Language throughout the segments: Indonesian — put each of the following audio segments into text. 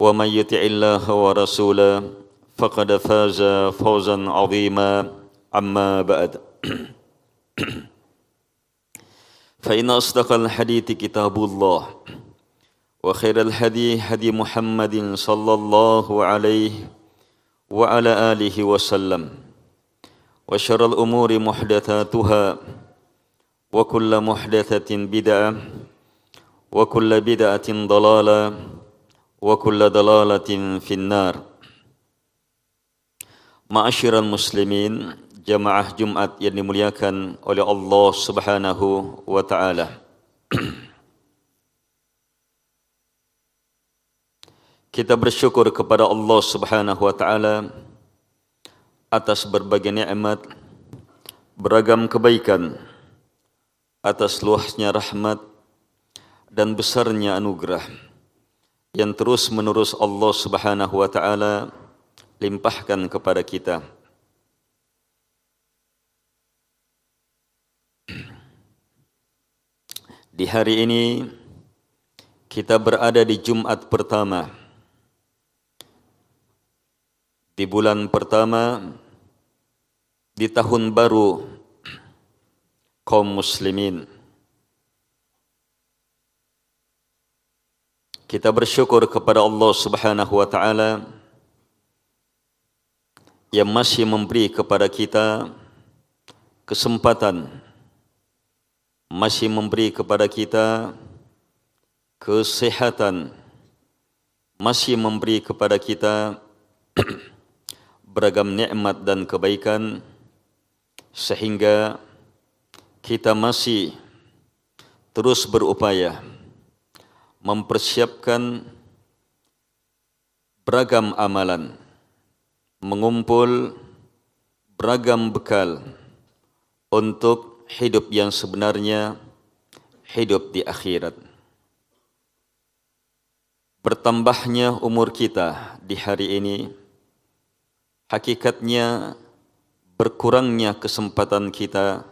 ومن يطع الله ورسوله فقد فاز فوزا عظيما عما بعد فإن أصدق الحديث كتاب الله وخير الهدي هدي محمد صلى الله عليه وعلى آله وسلم وشر الأمور محدثاتها وكل محدثة بدعة وكل بدعة ضلالة wa kulla dalalatin finnar. Ma'asyiral muslimin, jamaah Jumat yang dimuliakan oleh Allah Subhanahu wa taala. Kita bersyukur kepada Allah Subhanahu wa taala atas berbagai nikmat, beragam kebaikan, atas luasnya rahmat dan besarnya anugerah yang terus menerus Allah Subhanahu wa taala limpahkan kepada kita. Di hari ini kita berada di Jumat pertama di bulan pertama di tahun baru kaum muslimin. Kita bersyukur kepada Allah Subhanahu wa taala yang masih memberi kepada kita kesempatan masih memberi kepada kita kesehatan masih memberi kepada kita beragam nikmat dan kebaikan sehingga kita masih terus berupaya mempersiapkan beragam amalan, mengumpul beragam bekal untuk hidup yang sebenarnya hidup di akhirat. Bertambahnya umur kita di hari ini hakikatnya berkurangnya kesempatan kita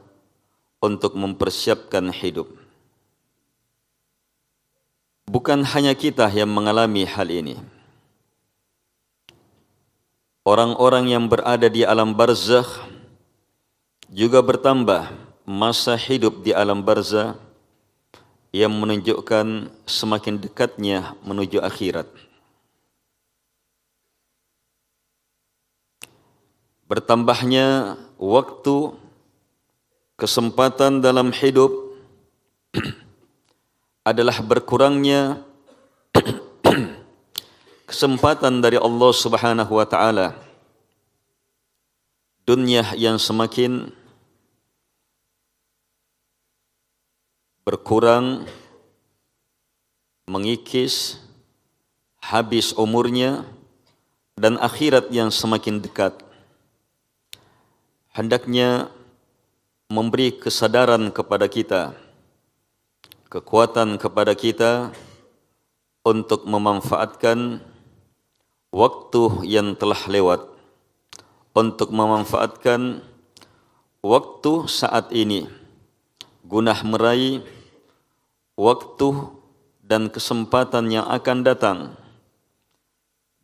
untuk mempersiapkan hidup. Bukan hanya kita yang mengalami hal ini. Orang-orang yang berada di alam barzakh juga bertambah masa hidup di alam barzakh yang menunjukkan semakin dekatnya menuju akhirat. Bertambahnya waktu, kesempatan dalam hidup adalah berkurangnya kesempatan dari Allah Subhanahu wa taala dunia yang semakin berkurang mengikis habis umurnya dan akhirat yang semakin dekat hendaknya memberi kesadaran kepada kita kekuatan kepada kita untuk memanfaatkan waktu yang telah lewat untuk memanfaatkan waktu saat ini guna meraih waktu dan kesempatan yang akan datang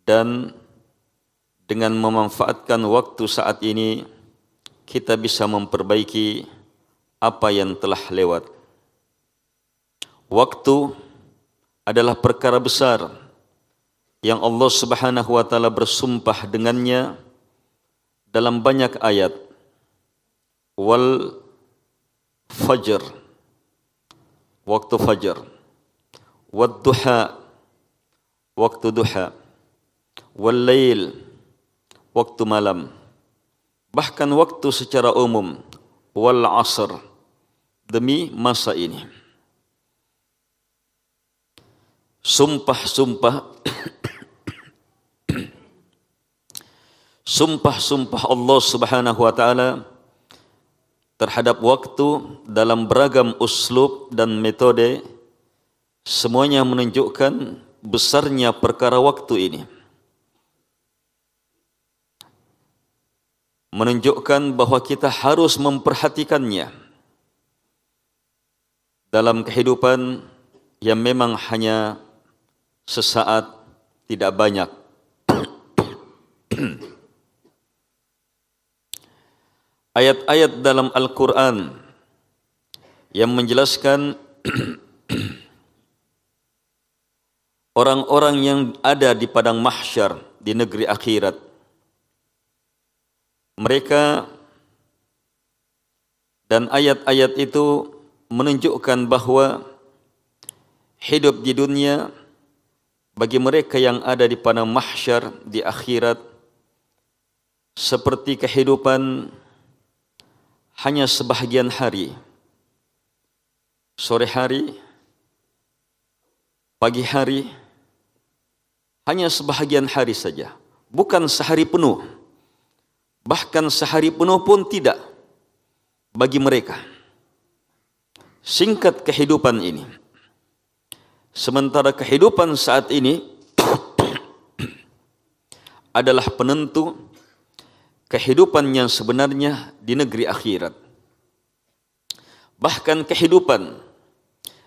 dan dengan memanfaatkan waktu saat ini kita bisa memperbaiki apa yang telah lewat Waktu adalah perkara besar yang Allah Subhanahu wa taala bersumpah dengannya dalam banyak ayat. Wal fajar waktu fajar wad duha waktu duha wal lail waktu malam bahkan waktu secara umum wal asr demi masa ini sumpah-sumpah sumpah-sumpah Allah Subhanahu wa taala terhadap waktu dalam beragam uslub dan metode semuanya menunjukkan besarnya perkara waktu ini menunjukkan bahwa kita harus memperhatikannya dalam kehidupan yang memang hanya sesaat tidak banyak. Ayat-ayat dalam Al-Quran yang menjelaskan orang-orang yang ada di padang mahsyar di negeri akhirat. Mereka dan ayat-ayat itu menunjukkan bahwa hidup di dunia bagi mereka yang ada di padang mahsyar di akhirat seperti kehidupan hanya sebahagian hari sore hari pagi hari hanya sebahagian hari saja bukan sehari penuh bahkan sehari penuh pun tidak bagi mereka singkat kehidupan ini Sementara kehidupan saat ini adalah penentu kehidupan yang sebenarnya di negeri akhirat. Bahkan kehidupan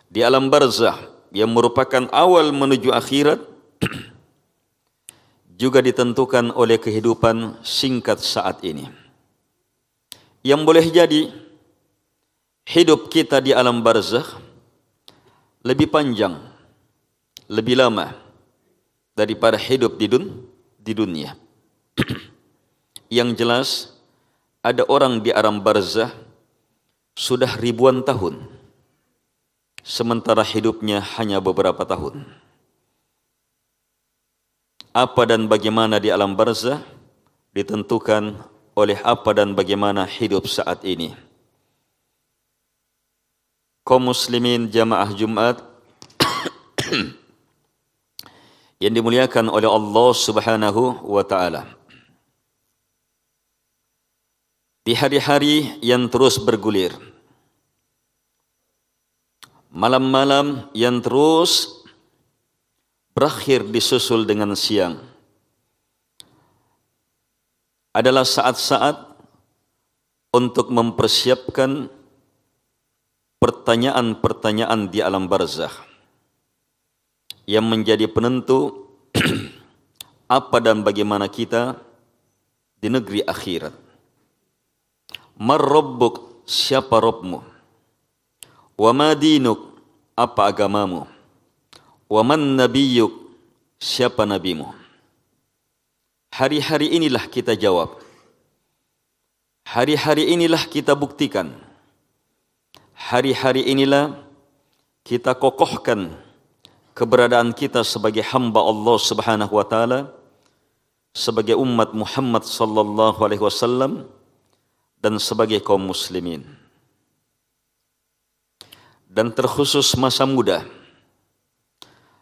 di alam barzah yang merupakan awal menuju akhirat juga ditentukan oleh kehidupan singkat saat ini. Yang boleh jadi hidup kita di alam barzah lebih panjang lebih lama daripada hidup di, dun, di dunia. yang jelas ada orang di alam barzah sudah ribuan tahun sementara hidupnya hanya beberapa tahun. Apa dan bagaimana di alam barzah ditentukan oleh apa dan bagaimana hidup saat ini. Kaum muslimin jamaah Jumat yang dimuliakan oleh Allah Subhanahu wa taala. Di hari-hari yang terus bergulir, malam-malam yang terus berakhir disusul dengan siang adalah saat-saat untuk mempersiapkan pertanyaan-pertanyaan di alam barzakh yang menjadi penentu apa dan bagaimana kita di negeri akhirat. Marrobbuk siapa Robmu? Wamadinuk apa agamamu? Waman nabiyuk siapa nabimu? Hari-hari inilah kita jawab. Hari-hari inilah kita buktikan. Hari-hari inilah kita kokohkan keberadaan kita sebagai hamba Allah Subhanahu wa taala sebagai umat Muhammad sallallahu alaihi wasallam dan sebagai kaum muslimin. Dan terkhusus masa muda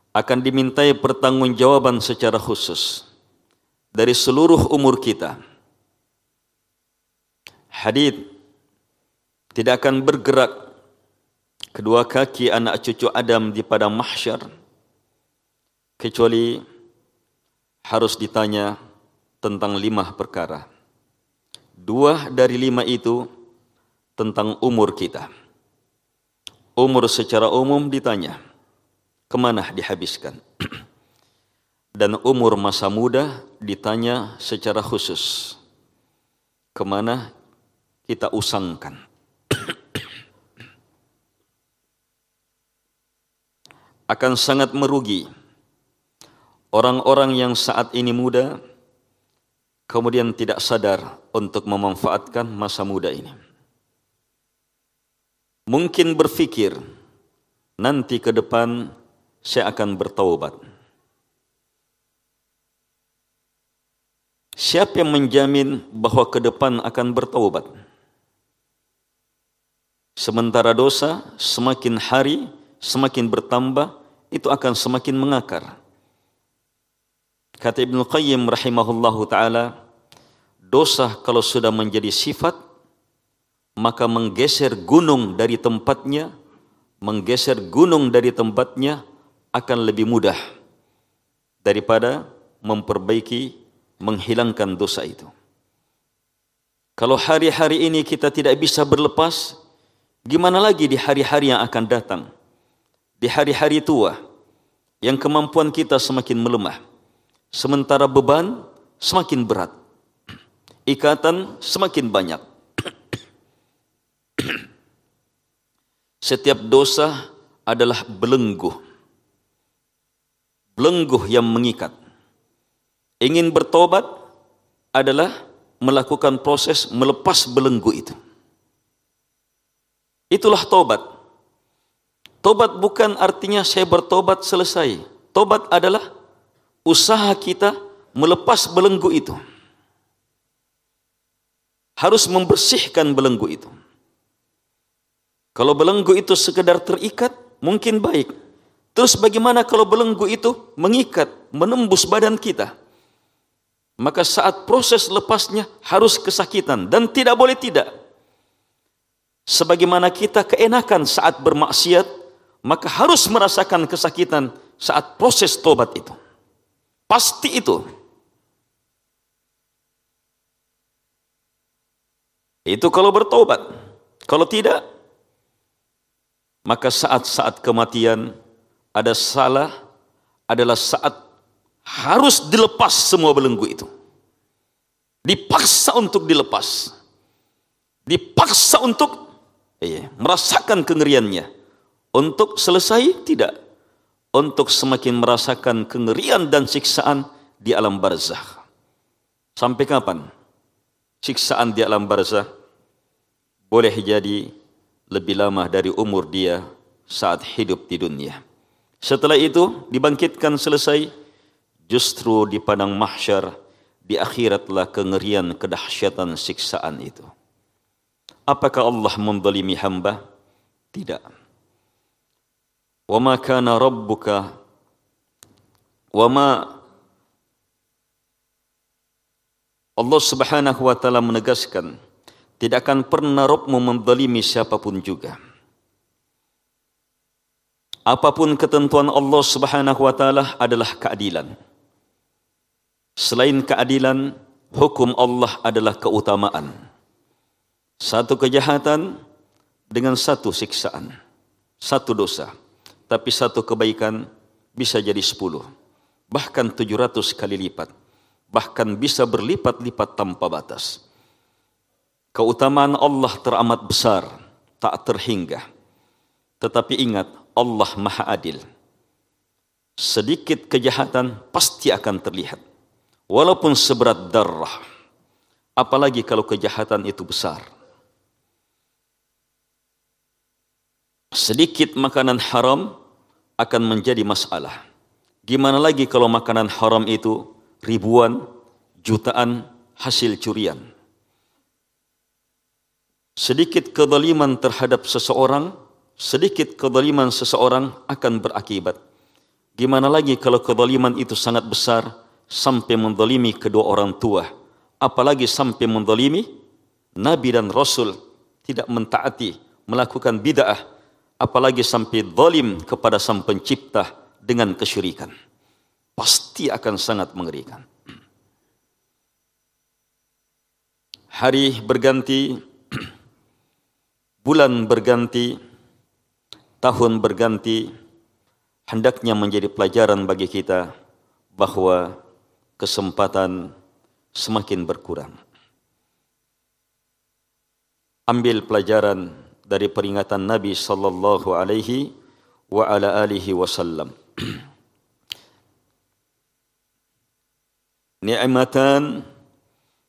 akan dimintai pertanggungjawaban secara khusus dari seluruh umur kita. Hadis tidak akan bergerak kedua kaki anak cucu Adam di padang mahsyar kecuali harus ditanya tentang lima perkara. Dua dari lima itu tentang umur kita. Umur secara umum ditanya, kemana dihabiskan? Dan umur masa muda ditanya secara khusus, kemana kita usangkan? akan sangat merugi Orang-orang yang saat ini muda kemudian tidak sadar untuk memanfaatkan masa muda ini. Mungkin berpikir nanti ke depan saya akan bertaubat. Siapa yang menjamin bahwa ke depan akan bertaubat? Sementara dosa semakin hari semakin bertambah, itu akan semakin mengakar. Kata Ibnu Qayyim rahimahullahu taala, dosa kalau sudah menjadi sifat maka menggeser gunung dari tempatnya, menggeser gunung dari tempatnya akan lebih mudah daripada memperbaiki menghilangkan dosa itu. Kalau hari-hari ini kita tidak bisa berlepas, gimana lagi di hari-hari yang akan datang? Di hari-hari tua yang kemampuan kita semakin melemah. Sementara beban semakin berat. Ikatan semakin banyak. Setiap dosa adalah belenggu. Belenggu yang mengikat. Ingin bertobat adalah melakukan proses melepas belenggu itu. Itulah tobat. Tobat bukan artinya saya bertobat selesai. Tobat adalah usaha kita melepas belenggu itu. Harus membersihkan belenggu itu. Kalau belenggu itu sekedar terikat, mungkin baik. Terus bagaimana kalau belenggu itu mengikat, menembus badan kita? Maka saat proses lepasnya harus kesakitan dan tidak boleh tidak. Sebagaimana kita keenakan saat bermaksiat, maka harus merasakan kesakitan saat proses tobat itu. Pasti itu. Itu kalau bertobat. Kalau tidak, maka saat-saat kematian ada salah adalah saat harus dilepas semua belenggu itu. Dipaksa untuk dilepas. Dipaksa untuk iya, merasakan kengeriannya. Untuk selesai tidak untuk semakin merasakan kengerian dan siksaan di alam barzah. Sampai kapan? Siksaan di alam barzah boleh jadi lebih lama dari umur dia saat hidup di dunia. Setelah itu dibangkitkan selesai, justru di padang mahsyar, di akhiratlah kengerian kedahsyatan siksaan itu. Apakah Allah mendolimi hamba? Tidak. وما كان ربك وما Allah Subhanahu wa taala menegaskan tidak akan pernah Robmu mendalimi siapapun juga. Apapun ketentuan Allah Subhanahu wa taala adalah keadilan. Selain keadilan, hukum Allah adalah keutamaan. Satu kejahatan dengan satu siksaan, satu dosa tapi satu kebaikan bisa jadi sepuluh, bahkan tujuh ratus kali lipat, bahkan bisa berlipat-lipat tanpa batas. Keutamaan Allah teramat besar, tak terhingga. Tetapi ingat, Allah Maha Adil. Sedikit kejahatan pasti akan terlihat, walaupun seberat darah. Apalagi kalau kejahatan itu besar. sedikit makanan haram akan menjadi masalah. Gimana lagi kalau makanan haram itu ribuan, jutaan hasil curian. Sedikit kedoliman terhadap seseorang, sedikit kedoliman seseorang akan berakibat. Gimana lagi kalau kedoliman itu sangat besar sampai mendolimi kedua orang tua. Apalagi sampai mendolimi Nabi dan Rasul tidak mentaati, melakukan bid'ah, ah, apalagi sampai zalim kepada sang pencipta dengan kesyirikan. Pasti akan sangat mengerikan. Hari berganti, bulan berganti, tahun berganti, hendaknya menjadi pelajaran bagi kita bahwa kesempatan semakin berkurang. Ambil pelajaran dari peringatan Nabi sallallahu alaihi wa ala alihi wasallam. Ni'matan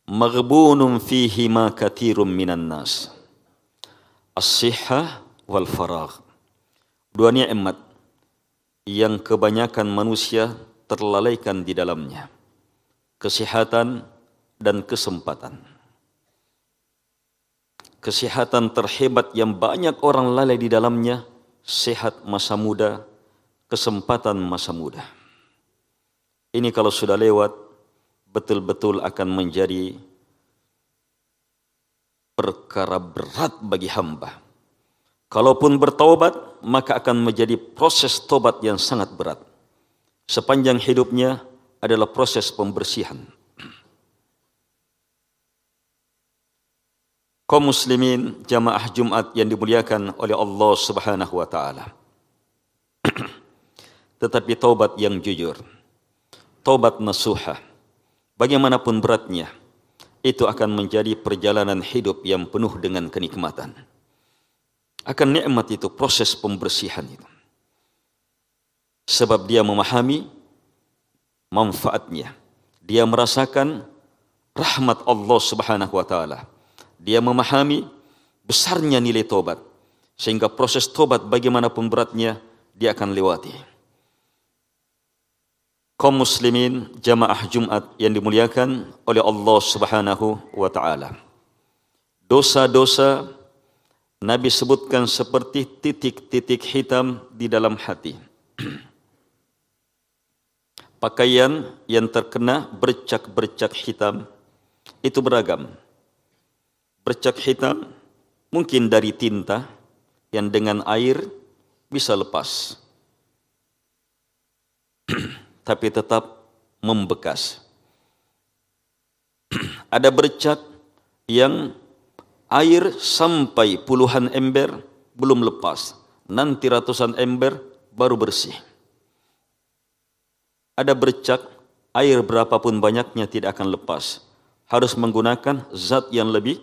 maghbunun fihima kathirun minan nas. As-sihhah wal faragh. Dua nikmat yang kebanyakan manusia terlalaikan di dalamnya. Kesehatan dan kesempatan kesehatan terhebat yang banyak orang lalai di dalamnya, sehat masa muda, kesempatan masa muda. Ini kalau sudah lewat, betul-betul akan menjadi perkara berat bagi hamba. Kalaupun bertaubat, maka akan menjadi proses tobat yang sangat berat. Sepanjang hidupnya adalah proses pembersihan. kaum muslimin jamaah Jumat yang dimuliakan oleh Allah Subhanahu wa taala. Tetapi taubat yang jujur, taubat nasuha, bagaimanapun beratnya, itu akan menjadi perjalanan hidup yang penuh dengan kenikmatan. Akan nikmat itu proses pembersihan itu. Sebab dia memahami manfaatnya. Dia merasakan rahmat Allah Subhanahu wa taala dia memahami besarnya nilai tobat. Sehingga proses tobat bagaimanapun beratnya, dia akan lewati. Kaum muslimin jamaah Jumat yang dimuliakan oleh Allah Subhanahu wa taala. Dosa-dosa Nabi sebutkan seperti titik-titik hitam di dalam hati. Pakaian yang terkena bercak-bercak hitam itu beragam. Bercak hitam mungkin dari tinta yang dengan air bisa lepas. Tapi tetap membekas. Ada bercak yang air sampai puluhan ember belum lepas. Nanti ratusan ember baru bersih. Ada bercak, air berapapun banyaknya tidak akan lepas. Harus menggunakan zat yang lebih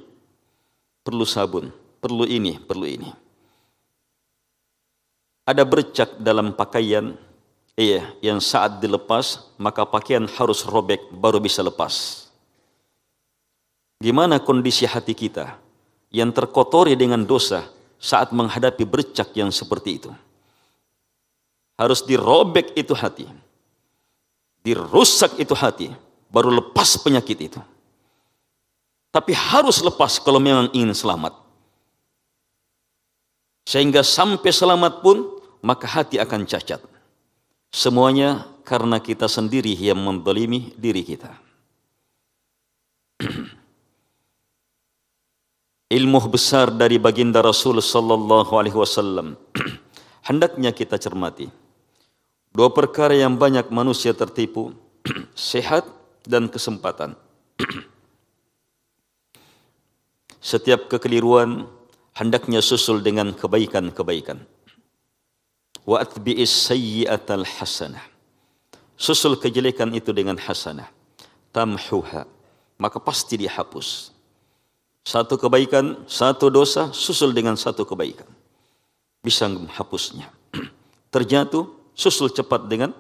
perlu sabun, perlu ini, perlu ini. Ada bercak dalam pakaian, iya, yang saat dilepas maka pakaian harus robek baru bisa lepas. Gimana kondisi hati kita yang terkotori dengan dosa saat menghadapi bercak yang seperti itu? Harus dirobek itu hati, dirusak itu hati, baru lepas penyakit itu tapi harus lepas kalau memang ingin selamat. Sehingga sampai selamat pun, maka hati akan cacat. Semuanya karena kita sendiri yang mendolimi diri kita. Ilmu besar dari baginda Rasul Sallallahu Alaihi Wasallam hendaknya kita cermati. Dua perkara yang banyak manusia tertipu, sehat dan kesempatan. Setiap kekeliruan hendaknya susul dengan kebaikan-kebaikan. Wa atbi'is sayyi'atal hasanah. Susul kejelekan itu dengan hasanah. Tamhuha. Maka pasti dihapus. Satu kebaikan, satu dosa, susul dengan satu kebaikan. Bisa menghapusnya. Terjatuh, susul cepat dengan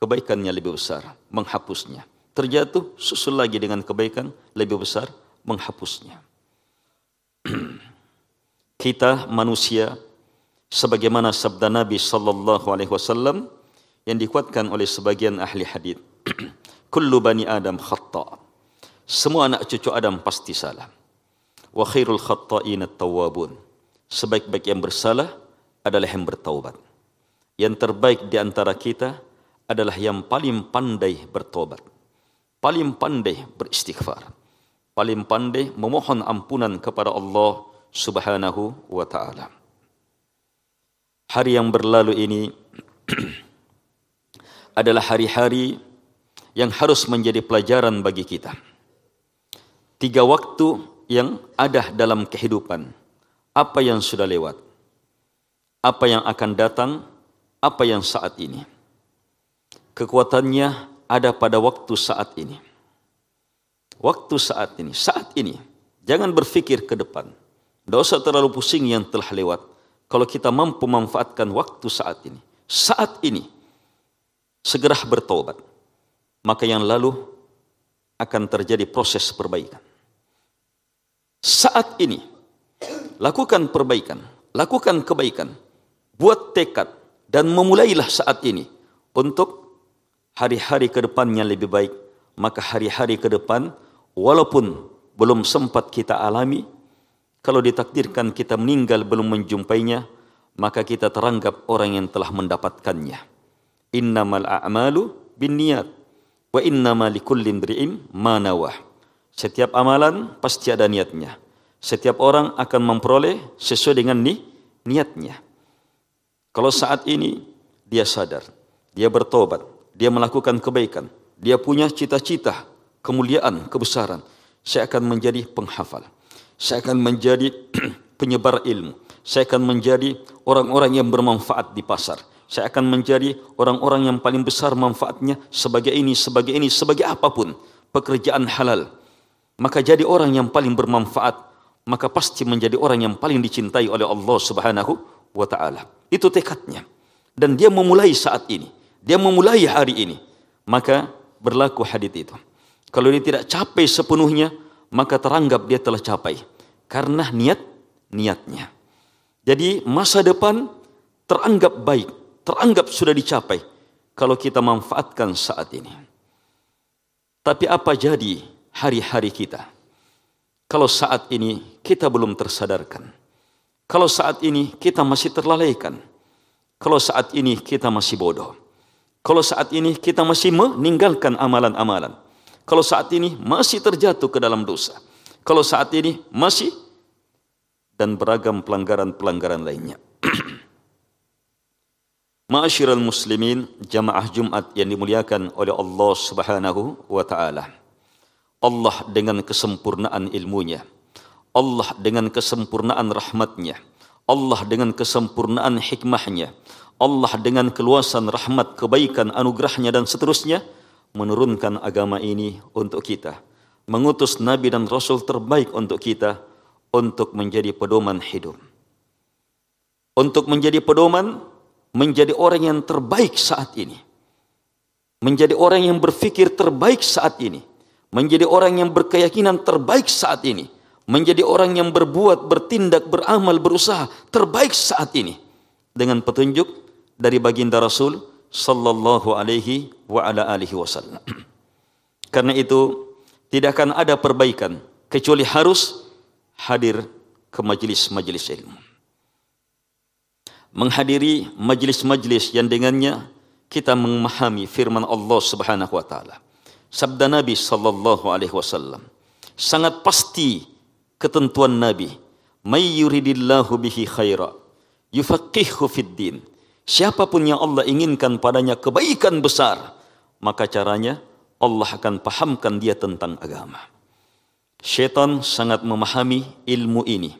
kebaikannya lebih besar, menghapusnya. Terjatuh, susul lagi dengan kebaikan lebih besar, menghapusnya. kita manusia sebagaimana sabda Nabi sallallahu alaihi wasallam yang dikuatkan oleh sebagian ahli hadis kullu bani adam khata semua anak cucu Adam pasti salah wa khairul khata'in at-tawwabun sebaik-baik yang bersalah adalah yang bertaubat yang terbaik di antara kita adalah yang paling pandai bertobat paling pandai beristighfar paling pandai memohon ampunan kepada Allah Subhanahu wa taala. Hari yang berlalu ini adalah hari-hari yang harus menjadi pelajaran bagi kita. Tiga waktu yang ada dalam kehidupan. Apa yang sudah lewat, apa yang akan datang, apa yang saat ini. Kekuatannya ada pada waktu saat ini waktu saat ini, saat ini. Jangan berpikir ke depan. dosa terlalu pusing yang telah lewat. Kalau kita mampu memanfaatkan waktu saat ini, saat ini, segera bertobat. Maka yang lalu akan terjadi proses perbaikan. Saat ini, lakukan perbaikan, lakukan kebaikan, buat tekad, dan memulailah saat ini untuk hari-hari ke depannya lebih baik. Maka hari-hari ke depan, walaupun belum sempat kita alami, kalau ditakdirkan kita meninggal belum menjumpainya, maka kita teranggap orang yang telah mendapatkannya. Innamal a'malu bin niat, wa innama likullin ri'im manawah. Setiap amalan pasti ada niatnya. Setiap orang akan memperoleh sesuai dengan ni, niatnya. Kalau saat ini dia sadar, dia bertobat, dia melakukan kebaikan, dia punya cita-cita kemuliaan, kebesaran. Saya akan menjadi penghafal. Saya akan menjadi penyebar ilmu. Saya akan menjadi orang-orang yang bermanfaat di pasar. Saya akan menjadi orang-orang yang paling besar manfaatnya sebagai ini, sebagai ini, sebagai apapun. Pekerjaan halal. Maka jadi orang yang paling bermanfaat. Maka pasti menjadi orang yang paling dicintai oleh Allah subhanahu wa ta'ala. Itu tekadnya. Dan dia memulai saat ini. Dia memulai hari ini. Maka berlaku hadith itu. Kalau dia tidak capai sepenuhnya, maka teranggap dia telah capai. Karena niat, niatnya. Jadi masa depan teranggap baik, teranggap sudah dicapai. Kalau kita manfaatkan saat ini. Tapi apa jadi hari-hari kita? Kalau saat ini kita belum tersadarkan. Kalau saat ini kita masih terlalaikan. Kalau saat ini kita masih bodoh. Kalau saat ini kita masih meninggalkan amalan-amalan kalau saat ini masih terjatuh ke dalam dosa. Kalau saat ini masih dan beragam pelanggaran-pelanggaran lainnya. Ma'asyiral muslimin, jamaah Jumat yang dimuliakan oleh Allah Subhanahu wa taala. Allah dengan kesempurnaan ilmunya, Allah dengan kesempurnaan rahmatnya, Allah dengan kesempurnaan hikmahnya, Allah dengan keluasan rahmat, kebaikan, anugerahnya dan seterusnya, menurunkan agama ini untuk kita, mengutus nabi dan rasul terbaik untuk kita untuk menjadi pedoman hidup. Untuk menjadi pedoman, menjadi orang yang terbaik saat ini. Menjadi orang yang berpikir terbaik saat ini. Menjadi orang yang berkeyakinan terbaik saat ini. Menjadi orang yang berbuat, bertindak, beramal, berusaha terbaik saat ini. Dengan petunjuk dari baginda Rasul Sallallahu alaihi wa ala alihi wasallam. Karena itu tidak akan ada perbaikan kecuali harus hadir ke majelis-majelis ilmu. Menghadiri majelis-majelis yang dengannya kita memahami firman Allah Subhanahu wa taala. Sabda Nabi sallallahu alaihi wasallam. Sangat pasti ketentuan Nabi, "May yuridillahu bihi khaira yufaqihhu fid din." Siapapun yang Allah inginkan padanya kebaikan besar, maka caranya Allah akan pahamkan dia tentang agama. Syaitan sangat memahami ilmu ini.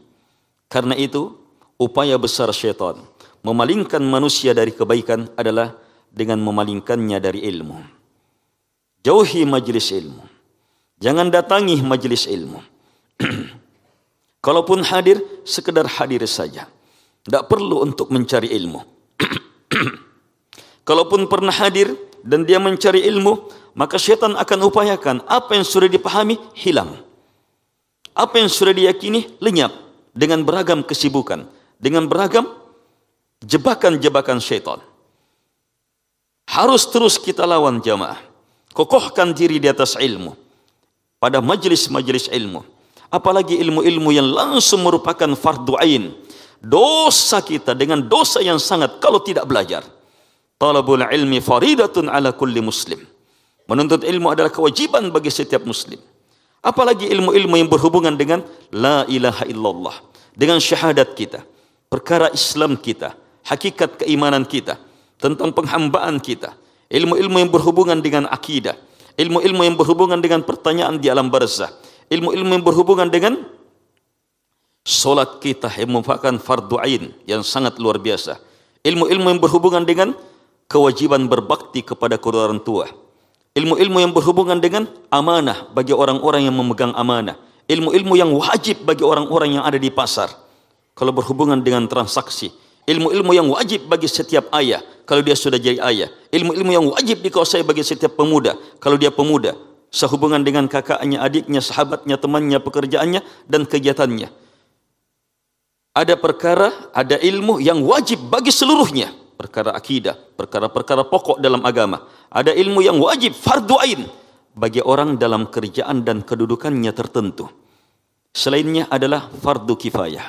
Karena itu, upaya besar syaitan memalingkan manusia dari kebaikan adalah dengan memalingkannya dari ilmu. Jauhi majelis ilmu. Jangan datangi majelis ilmu. Kalaupun hadir, sekedar hadir saja. Tidak perlu untuk mencari ilmu. Kalaupun pernah hadir, dan dia mencari ilmu, maka syaitan akan upayakan apa yang sudah dipahami hilang. Apa yang sudah diyakini lenyap dengan beragam kesibukan, dengan beragam jebakan-jebakan syaitan. Harus terus kita lawan jamaah. Kokohkan diri di atas ilmu. Pada majelis-majelis ilmu. Apalagi ilmu-ilmu yang langsung merupakan fardu ain. Dosa kita dengan dosa yang sangat kalau tidak belajar. Talabul ilmi faridatun ala kulli muslim. Menuntut ilmu adalah kewajiban bagi setiap muslim. Apalagi ilmu-ilmu yang berhubungan dengan la ilaha illallah, dengan syahadat kita, perkara Islam kita, hakikat keimanan kita, tentang penghambaan kita, ilmu-ilmu yang berhubungan dengan akidah, ilmu-ilmu yang berhubungan dengan pertanyaan di alam barzah, ilmu-ilmu yang berhubungan dengan solat kita yang merupakan farduain ain yang sangat luar biasa, ilmu-ilmu yang berhubungan dengan kewajiban berbakti kepada kedua orang tua. Ilmu-ilmu yang berhubungan dengan amanah bagi orang-orang yang memegang amanah. Ilmu-ilmu yang wajib bagi orang-orang yang ada di pasar. Kalau berhubungan dengan transaksi. Ilmu-ilmu yang wajib bagi setiap ayah kalau dia sudah jadi ayah. Ilmu-ilmu yang wajib dikuasai bagi setiap pemuda kalau dia pemuda. Sehubungan dengan kakaknya, adiknya, sahabatnya, temannya, pekerjaannya, dan kegiatannya. Ada perkara, ada ilmu yang wajib bagi seluruhnya perkara akidah, perkara-perkara pokok dalam agama. Ada ilmu yang wajib, fardu ain bagi orang dalam kerjaan dan kedudukannya tertentu. Selainnya adalah fardu kifayah.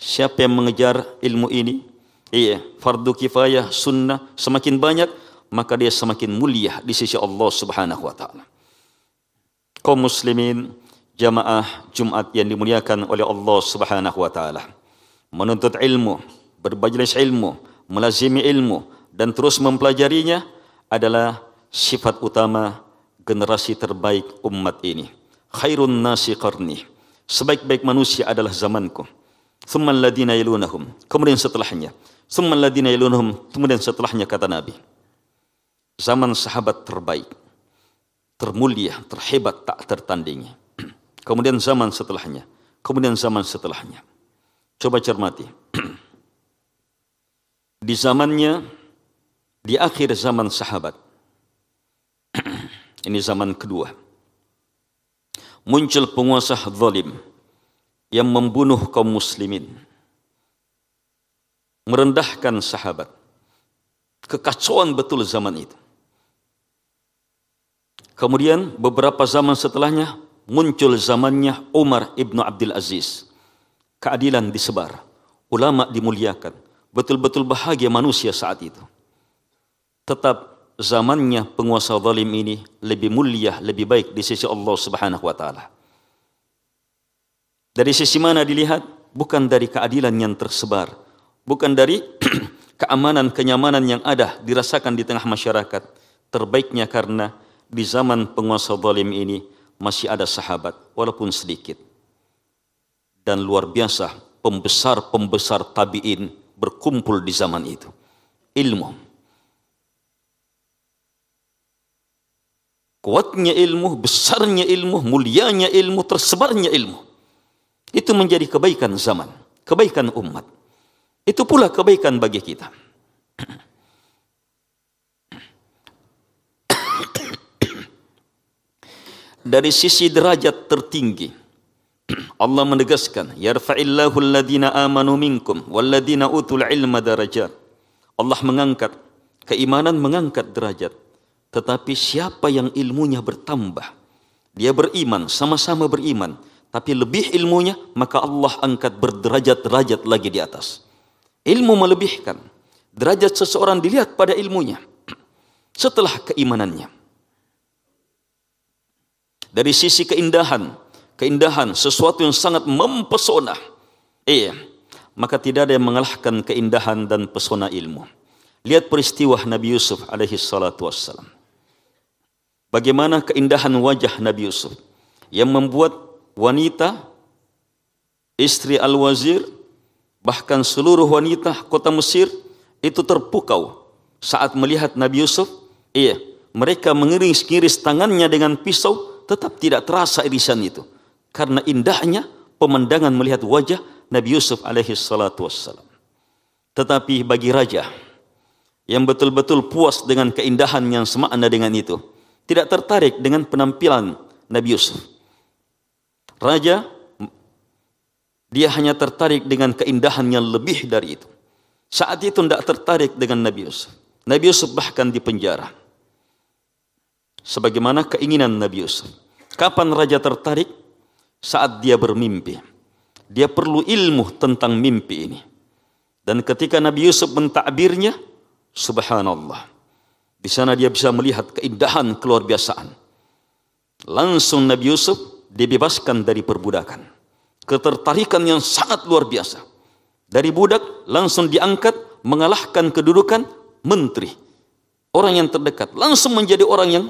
Siapa yang mengejar ilmu ini? Iya, fardu kifayah, sunnah semakin banyak maka dia semakin mulia di sisi Allah Subhanahu wa taala. Kaum muslimin jamaah Jumat yang dimuliakan oleh Allah Subhanahu wa taala. Menuntut ilmu, berbajelis ilmu, melazimi ilmu dan terus mempelajarinya adalah sifat utama generasi terbaik umat ini. Khairun nasi qarni. Sebaik-baik manusia adalah zamanku. Thumma alladhina Kemudian setelahnya. Thumma alladhina Kemudian setelahnya kata Nabi. Zaman sahabat terbaik. Termulia, terhebat, tak tertandingi. Kemudian zaman setelahnya. Kemudian zaman setelahnya. Coba cermati di zamannya di akhir zaman sahabat. Ini zaman kedua. Muncul penguasa zalim yang membunuh kaum muslimin. Merendahkan sahabat. Kekacauan betul zaman itu. Kemudian beberapa zaman setelahnya muncul zamannya Umar ibnu Abdul Aziz. Keadilan disebar, ulama dimuliakan, betul-betul bahagia manusia saat itu. Tetap zamannya penguasa zalim ini lebih mulia, lebih baik di sisi Allah Subhanahu wa taala. Dari sisi mana dilihat? Bukan dari keadilan yang tersebar, bukan dari keamanan, kenyamanan yang ada dirasakan di tengah masyarakat. Terbaiknya karena di zaman penguasa zalim ini masih ada sahabat walaupun sedikit. Dan luar biasa pembesar-pembesar tabi'in berkumpul di zaman itu. Ilmu. Kuatnya ilmu, besarnya ilmu, mulianya ilmu, tersebarnya ilmu. Itu menjadi kebaikan zaman, kebaikan umat. Itu pula kebaikan bagi kita. Dari sisi derajat tertinggi, Allah menegaskan, "Yarfa'illahu alladhina amanu minkum walladhina utul ilma darajat." Allah mengangkat keimanan mengangkat derajat. Tetapi siapa yang ilmunya bertambah, dia beriman, sama-sama beriman, tapi lebih ilmunya, maka Allah angkat berderajat-derajat lagi di atas. Ilmu melebihkan. Derajat seseorang dilihat pada ilmunya setelah keimanannya. Dari sisi keindahan, keindahan, sesuatu yang sangat mempesona. Iya, maka tidak ada yang mengalahkan keindahan dan pesona ilmu. Lihat peristiwa Nabi Yusuf alaihi salatu wassalam. Bagaimana keindahan wajah Nabi Yusuf yang membuat wanita, istri Al-Wazir, bahkan seluruh wanita kota Mesir itu terpukau saat melihat Nabi Yusuf. Iya, mereka mengiris-ngiris tangannya dengan pisau, tetap tidak terasa irisan itu karena indahnya pemandangan melihat wajah Nabi Yusuf alaihi salatu wassalam. Tetapi bagi raja yang betul-betul puas dengan keindahan yang semakna dengan itu, tidak tertarik dengan penampilan Nabi Yusuf. Raja dia hanya tertarik dengan keindahan yang lebih dari itu. Saat itu tidak tertarik dengan Nabi Yusuf. Nabi Yusuf bahkan di penjara. Sebagaimana keinginan Nabi Yusuf. Kapan raja tertarik? saat dia bermimpi. Dia perlu ilmu tentang mimpi ini. Dan ketika Nabi Yusuf mentakbirnya, subhanallah. Di sana dia bisa melihat keindahan keluar biasaan. Langsung Nabi Yusuf dibebaskan dari perbudakan. Ketertarikan yang sangat luar biasa. Dari budak langsung diangkat, mengalahkan kedudukan menteri. Orang yang terdekat langsung menjadi orang yang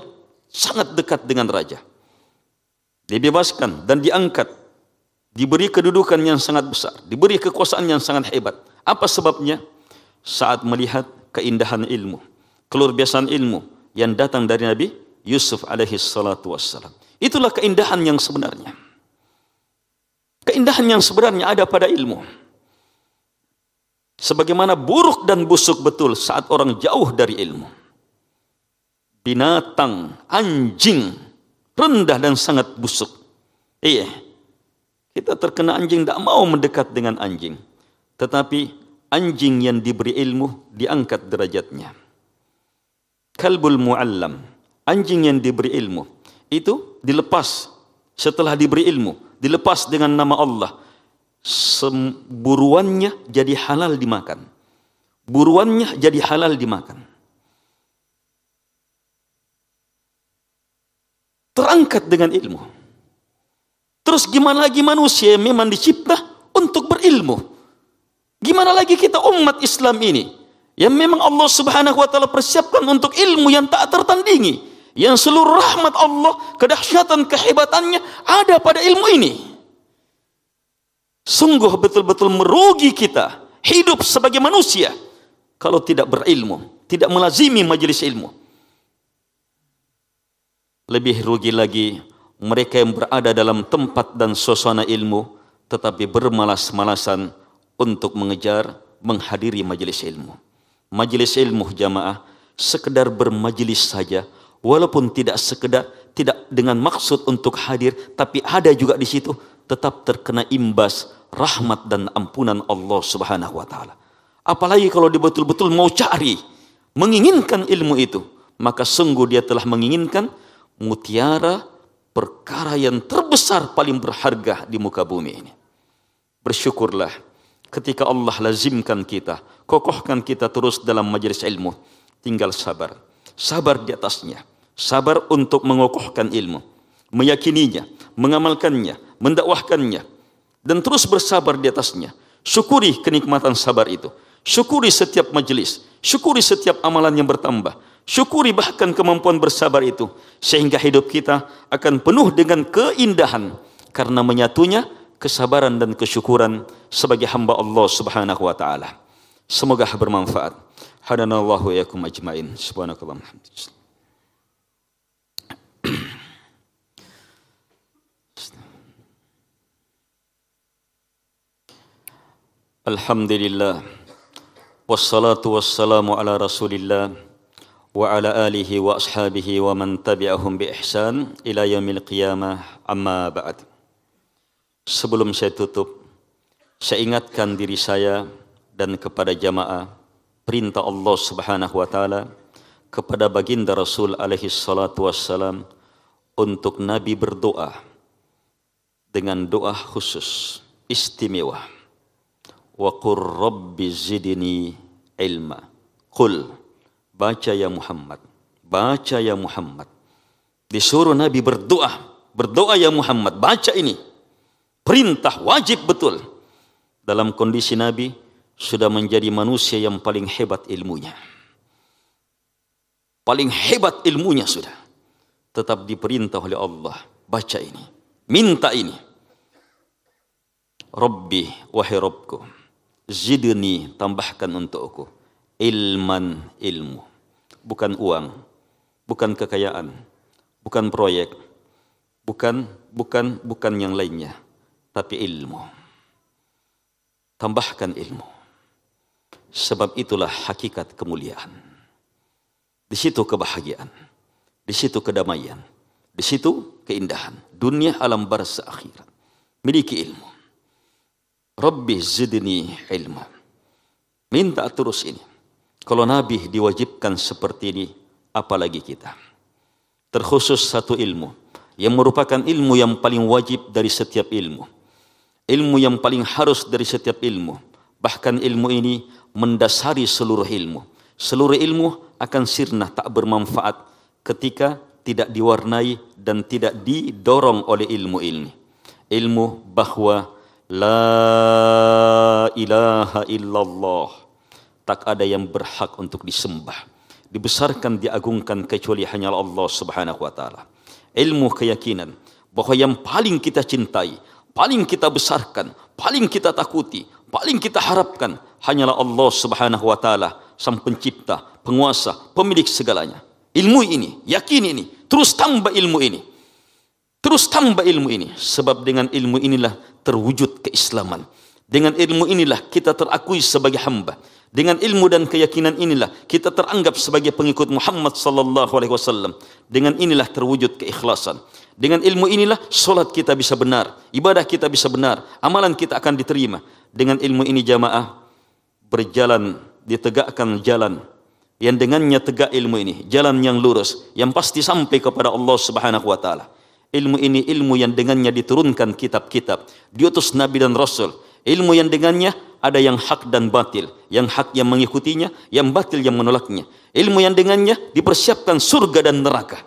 sangat dekat dengan raja dibebaskan dan diangkat, diberi kedudukan yang sangat besar, diberi kekuasaan yang sangat hebat. Apa sebabnya? Saat melihat keindahan ilmu, keluar biasaan ilmu yang datang dari Nabi Yusuf alaihi salatu wassalam. Itulah keindahan yang sebenarnya. Keindahan yang sebenarnya ada pada ilmu. Sebagaimana buruk dan busuk betul saat orang jauh dari ilmu. Binatang, anjing, rendah dan sangat busuk. Iya. Kita terkena anjing tidak mau mendekat dengan anjing. Tetapi anjing yang diberi ilmu diangkat derajatnya. Kalbul muallam, anjing yang diberi ilmu itu dilepas setelah diberi ilmu, dilepas dengan nama Allah. semburuannya jadi halal dimakan. Buruannya jadi halal dimakan. terangkat dengan ilmu. Terus gimana lagi manusia memang dicipta untuk berilmu. Gimana lagi kita umat Islam ini yang memang Allah Subhanahu wa taala persiapkan untuk ilmu yang tak tertandingi, yang seluruh rahmat Allah, kedahsyatan, kehebatannya ada pada ilmu ini. Sungguh betul-betul merugi kita hidup sebagai manusia kalau tidak berilmu, tidak melazimi majelis ilmu. Lebih rugi lagi mereka yang berada dalam tempat dan suasana ilmu tetapi bermalas-malasan untuk mengejar menghadiri majelis ilmu. Majelis ilmu jamaah sekedar bermajelis saja walaupun tidak sekedar tidak dengan maksud untuk hadir tapi ada juga di situ tetap terkena imbas rahmat dan ampunan Allah Subhanahu wa taala. Apalagi kalau dibetul-betul mau cari, menginginkan ilmu itu, maka sungguh dia telah menginginkan mutiara perkara yang terbesar paling berharga di muka bumi ini. Bersyukurlah ketika Allah lazimkan kita, kokohkan kita terus dalam majelis ilmu. Tinggal sabar. Sabar di atasnya. Sabar untuk mengokohkan ilmu. Meyakininya, mengamalkannya, mendakwahkannya. Dan terus bersabar di atasnya. Syukuri kenikmatan sabar itu. Syukuri setiap majelis. Syukuri setiap amalan yang bertambah. Syukuri bahkan kemampuan bersabar itu sehingga hidup kita akan penuh dengan keindahan karena menyatunya kesabaran dan kesyukuran sebagai hamba Allah Subhanahu wa taala. Semoga bermanfaat. Hadanallahu yakum ajmain. Subhanakallahumma Alhamdulillah Wassalatu wassalamu ala rasulillah وعلى آله وأصحابه ومن تبعهم بإحسان إلى يوم القيamah amma ba'd Sebelum saya tutup, saya ingatkan diri saya dan kepada jamaah perintah Allah Subhanahu wa taala kepada baginda Rasul alaihi salatu wassalam untuk Nabi berdoa dengan doa khusus istimewa. Wa qur rabbi zidni ilma. Qul baca ya Muhammad, baca ya Muhammad. Disuruh Nabi berdoa, berdoa ya Muhammad, baca ini. Perintah wajib betul. Dalam kondisi Nabi sudah menjadi manusia yang paling hebat ilmunya. Paling hebat ilmunya sudah. Tetap diperintah oleh Allah, baca ini, minta ini. Rabbi, wahai Rabbku, zidni tambahkan untukku ilman ilmu. Bukan uang, bukan kekayaan, bukan proyek, bukan bukan bukan yang lainnya, tapi ilmu. Tambahkan ilmu. Sebab itulah hakikat kemuliaan. Di situ kebahagiaan, di situ kedamaian, di situ keindahan. Dunia alam barzah akhirat. Miliki ilmu. Rabbi zidni ilma. Minta terus ini. Kalau nabi diwajibkan seperti ini, apalagi kita. Terkhusus satu ilmu yang merupakan ilmu yang paling wajib dari setiap ilmu. Ilmu yang paling harus dari setiap ilmu. Bahkan ilmu ini mendasari seluruh ilmu. Seluruh ilmu akan sirna tak bermanfaat ketika tidak diwarnai dan tidak didorong oleh ilmu ini. Ilmu bahwa la ilaha illallah tak ada yang berhak untuk disembah dibesarkan diagungkan kecuali hanya Allah Subhanahu wa taala ilmu keyakinan bahwa yang paling kita cintai paling kita besarkan paling kita takuti paling kita harapkan hanyalah Allah Subhanahu wa taala sang pencipta penguasa pemilik segalanya ilmu ini yakin ini terus tambah ilmu ini terus tambah ilmu ini sebab dengan ilmu inilah terwujud keislaman dengan ilmu inilah kita terakui sebagai hamba dengan ilmu dan keyakinan inilah kita teranggap sebagai pengikut Muhammad sallallahu alaihi wasallam. Dengan inilah terwujud keikhlasan. Dengan ilmu inilah solat kita bisa benar, ibadah kita bisa benar, amalan kita akan diterima. Dengan ilmu ini jamaah berjalan ditegakkan jalan yang dengannya tegak ilmu ini, jalan yang lurus yang pasti sampai kepada Allah Subhanahu wa taala. Ilmu ini ilmu yang dengannya diturunkan kitab-kitab, diutus nabi dan rasul Ilmu yang dengannya ada yang hak dan batil, yang hak yang mengikutinya, yang batil yang menolaknya. Ilmu yang dengannya dipersiapkan surga dan neraka.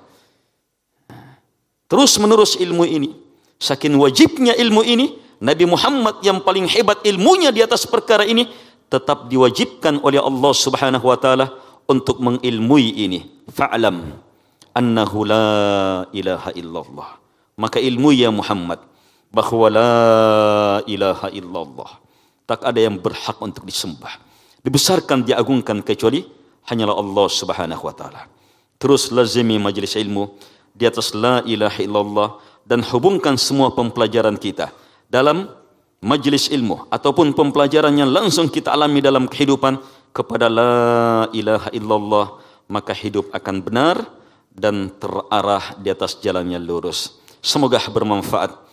Terus menerus ilmu ini. saking wajibnya ilmu ini, Nabi Muhammad yang paling hebat ilmunya di atas perkara ini tetap diwajibkan oleh Allah Subhanahu wa taala untuk mengilmui ini. Fa'lam annahu la ilaha illallah. Maka ilmu ya Muhammad bahwa la ilaha illallah. Tak ada yang berhak untuk disembah. Dibesarkan, diagungkan kecuali hanyalah Allah Subhanahu wa taala. Terus lazimi majelis ilmu di atas la ilaha illallah dan hubungkan semua pempelajaran kita dalam majelis ilmu ataupun pembelajaran yang langsung kita alami dalam kehidupan kepada la ilaha illallah maka hidup akan benar dan terarah di atas jalan yang lurus. Semoga bermanfaat.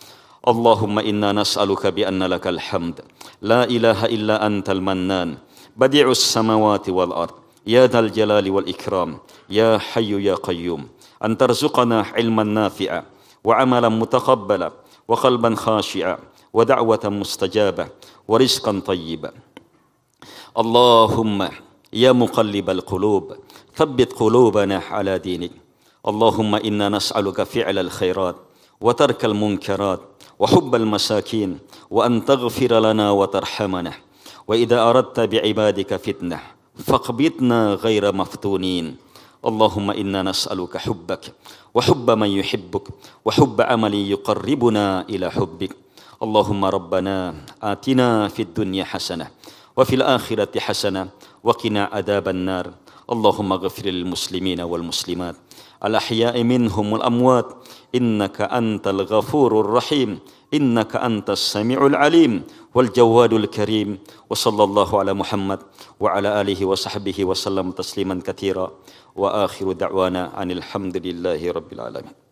اللهم إنا نسألك بأن لك الحمد لا إله إلا أنت المنان بديع السماوات والأرض يا ذا الجلال والإكرام يا حي يا قيوم أن ترزقنا علما نافعا وعملا متقبلا وقلبا خاشعا ودعوة مستجابة ورزقا طيبا اللهم يا مقلب القلوب ثبت قلوبنا على دينك اللهم إنا نسألك فعل الخيرات وترك المنكرات وحب المساكين وأن تغفر لنا وترحمنا وإذا أردت بعبادك فتنة فاقبضنا غير مفتونين اللهم إنا نسألك حبك وحب من يحبك وحب عمل يقربنا إلى حبك اللهم ربنا آتنا في الدنيا حسنة وفي الآخرة حسنة وقنا عذاب النار اللهم اغفر للمسلمين والمسلمات al-ahya'i minhumul amwat innaka antal ghafurur rahim innaka antas samiul alim wal jawadul karim wa sallallahu ala muhammad wa ala alihi wa sahbihi wa sallam tasliman katira wa akhiru da'wana anil hamdulillahi rabbil alamin